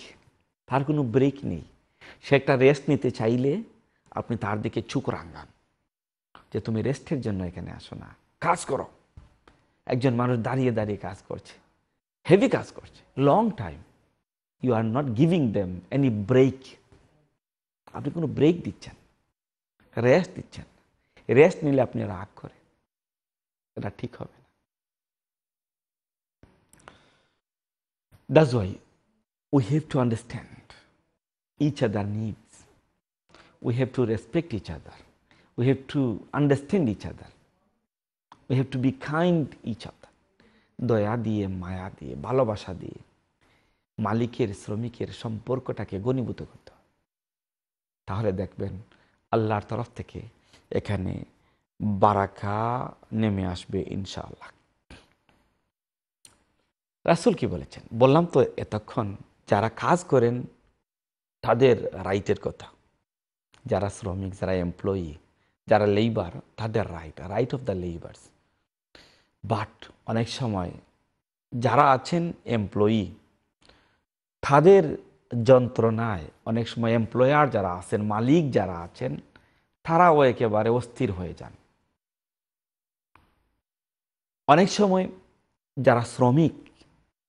তার কোনো ব্রেক নেই সে একটা রেস্ট নিতে চাইলে আপনি তার দিকে চুক রাঙ্গান যে তুমি রেস্টের জন্য এখানে আসো না কাজ করো একজন মানুষ দাঁড়িয়ে দাঁড়িয়ে কাজ করছে হেভি কাজ করছে long time you are not giving them any break আপনি কোনো ব্রেক দিচ্ছেন রেস্ট দিচ্ছেন রেস্ট নিলে আপনি রাগ করেন এটা ঠিক হবে না that's why we have to understand each other needs we have to respect each other we have to understand each other we have to be kind each other দয়া দিয়ে মায়া দিয়ে ভালোবাসা দিয়ে মালিকের শ্রমিকের সম্পর্কটাকে গণীভূত করতে তাহলে দেখবেন আল্লাহর তরফ থেকে এখানে বারাকা নেমে আসবে ইনশাআল্লাহ রাসুল কি বলেছেন বললাম তো এতক্ষণ যারা কাজ করেন তাদের রাইটের কথা যারা শ্রমিক যারা এমপ্লয়ি যারা লেবার তাদের right right of the labours but অনেক সময় যারা আছেন এমপ্লয়ি তাদের যন্ত্রণায় অনেক সময় এমপ্লয়ার যারা আছেন মালিক যারা আছেন তারাও একেবারে অস্থির হয়ে যান অনেক সময় যারা শ্রমিক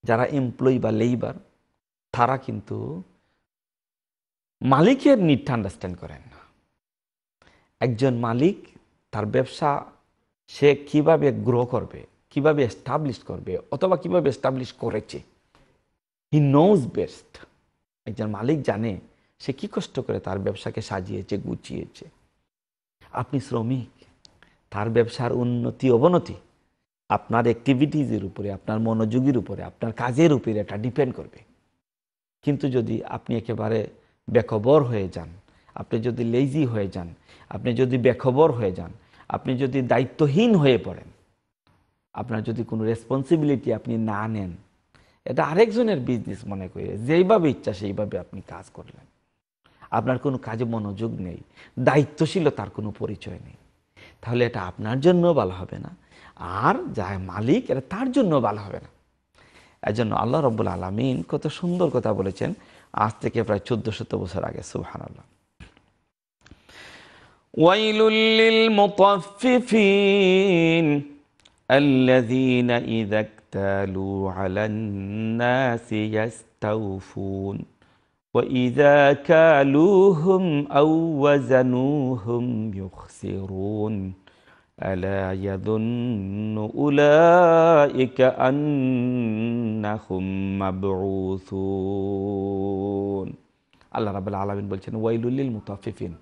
যারা এমপ্লয়ি বা লেইবার তারা কিন্তু মালিকের নিট আন্ডারস্ট্যান্ড করেন না একজন মালিক তার ব্যবসা সে কিভাবে গ্রো করবে কিভাবে এস্টাবলিশ করবে অথবা কিভাবে এস্টাবলিশ করেছে হি নোজ বেস্ট একজন মালিক জানে সে কি কষ্ট করে তার ব্যবসাকে সাজিয়েছে গুছিয়েছে আপনি শ্রমিক তার ব্যবসার উন্নতি অবনতি আপনার অ্যাক্টিভিটিজের উপরে আপনার মনোযোগীর উপরে আপনার কাজের উপরে এটা ডিপেন্ড করবে কিন্তু যদি আপনি একেবারে বেখবর হয়ে যান আপনি যদি লেজি হয়ে যান আপনি যদি বেখবর হয়ে যান আপনি যদি দায়িত্বহীন হয়ে পড়েন আপনার যদি কোনো রেসপন্সিবিলিটি আপনি না নেন এটা আরেকজনের বিজনেস মনে করে যেইভাবে ইচ্ছা সেইভাবে আপনি কাজ করলেন আপনার কোনো কাজে মনোযোগ নেই দায়িত্বশীলতার কোনো পরিচয় নেই তাহলে এটা আপনার জন্য ভালো হবে না আর যা মালিক এটা তার জন্য ভালো হবে না জন্য আল্লাহ রব্বুল আলমিন কত সুন্দর কথা বলেছেন আজ থেকে প্রায় চোদ্দ শত বছর আগে সুহান আল্লাহ ওয়াইলুল্লিল মুতাফফিফিন الذين إذا كانوا على الناس يستوفون وإذا كالوهم أو وزنوهم يخسرون ألا يظن أولئك أنهم مبعوثون الله رب العالمين বলছেন ওয়াইলুল্লিল মুতাফিফিন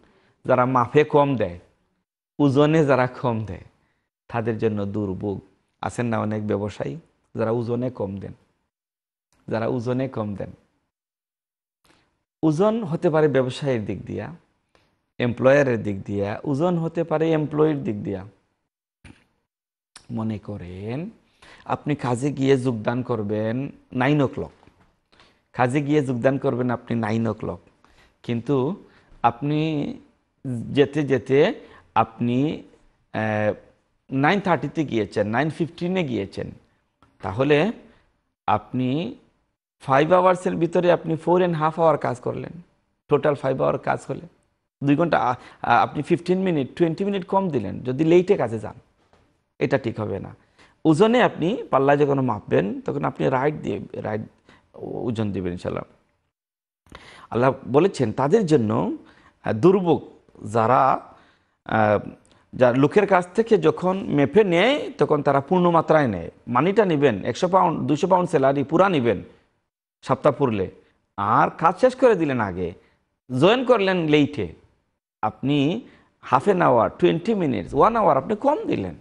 যারা মাফে কম দেয় ওজনে যারা কম দেয় তাদের জন্য দুর্ভোগ আছেন না অনেক ব্যবসায়ী যারা ওজনে কম দেন যারা ওজনে কম দেন ওজন হতে পারে ব্যবসায়ের দিক দিয়া এমপ্লয়ারের দিক দিয়া ওজন হতে পারে এমপ্লয়ের দিক দিয়া মনে করেন আপনি কাজে গিয়ে যোগদান করবেন নাইন ও ক্লক কাজে গিয়ে যোগদান করবেন আপনি নাইন ও ক্লক কিন্তু আপনি যেতে যেতে আপনি নাইন থার্টিতে গিয়েছেন নাইন ফিফটিনে গিয়েছেন তাহলে আপনি ফাইভ আওয়ার্সের ভিতরে আপনি ফোর অ্যান্ড হাফ আওয়ার কাজ করলেন টোটাল ফাইভ আওয়ার কাজ হলে দুই ঘন্টা আপনি ফিফটিন মিনিট টোয়েন্টি মিনিট কম দিলেন যদি লেটে কাজে যান এটা ঠিক হবে না ওজনে আপনি পাল্লায় যখন মাপবেন তখন আপনি রাইট দিয়ে রাইট ওজন দেবেন ইনশাল্লাহ আল্লাহ বলেছেন তাদের জন্য দুর্ভোগ যারা যা লোকের কাছ থেকে যখন মেপে নেয় তখন তারা পূর্ণ মাত্রায় নেয় মানিটা নেবেন একশো পাউন্ড দুশো পাউন্ড স্যালারি পুরা নেবেন সপ্তাহ পুরলে আর কাজ শেষ করে দিলেন আগে জয়েন করলেন লেইটে আপনি half an hour twenty minutes one hour আপনি কম দিলেন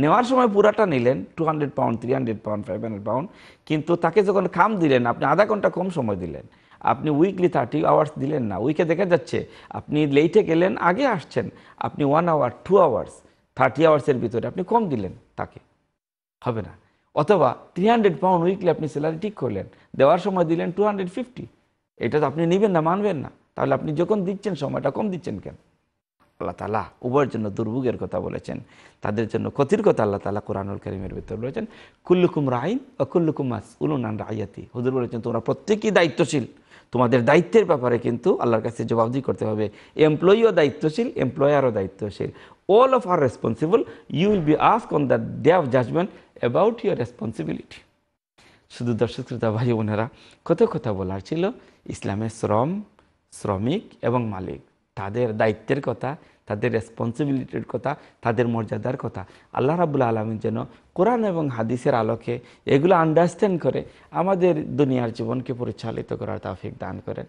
নেওয়ার সময় পুরাটা নিলেন two hundred pound three hundred pound five hundred pound কিন্তু তাকে যখন খাম দিলেন আপনি আধা ঘন্টা কম সময় দিলেন আপনি উইকলি থার্টি আওয়ার্স দিলেন না উইকে দেখা যাচ্ছে আপনি লেটে গেলেন আগে আসছেন আপনি one hour two hours thirty আওয়ার্সের ভিতরে আপনি কম দিলেন তাকে হবে না অথবা থ্রি হান্ড্রেড পাউন্ড উইকলি আপনি স্যালারি ঠিক করলেন দেওয়ার সময় দিলেন টু হান্ড্রেড ফিফটি এটা তো আপনি নেবেন না মানবেন না তাহলে আপনি যখন দিচ্ছেন সময়টা কম দিচ্ছেন কেন আল্লাহ তালা উভয়ের জন্য দুর্ভোগের কথা বলেছেন তাদের জন্য ক্ষতির কথা আল্লাহ তালা কোরআনুল করিমের ভিতরে বলেছেন কুল্লুকুম রাইন ও কুল্লুকুম মাস আন রায়াতি হুজুর বলেছেন তোমরা প্রত্যেকেই দায়িত্বশীল তোমাদের দায়িত্বের ব্যাপারে কিন্তু আল্লাহর কাছে জবাবদি করতে হবে এমপ্লয়িও দায়িত্বশীল এমপ্লয়ারও দায়িত্বশীল all of are responsible you will be ask on the day of judgment about your responsibility শুধু দর্শক শ্রোতা ভাই বোনেরা কত কথা বলার ছিল ইসলামের শ্রম শ্রমিক এবং মালিক তাদের দায়িত্বের কথা তাদের রেসপন্সিবিলিটির কথা তাদের মর্যাদার কথা আল্লাহ রাবুল আলমী যেন কোরআন এবং হাদিসের আলোকে এগুলো আন্ডারস্ট্যান্ড করে আমাদের দুনিয়ার জীবনকে পরিচালিত করার তাফিক দান করেন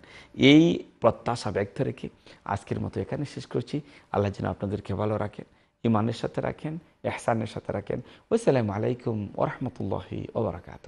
এই প্রত্যাশা ব্যক্ত রেখে আজকের মতো এখানে শেষ করছি আল্লাহ যেন আপনাদেরকে ভালো রাখেন ইমানের সাথে রাখেন এহসানের সাথে রাখেন ওসালাম আলাইকুম ওরহমতুল্লাহি ওবরাকাত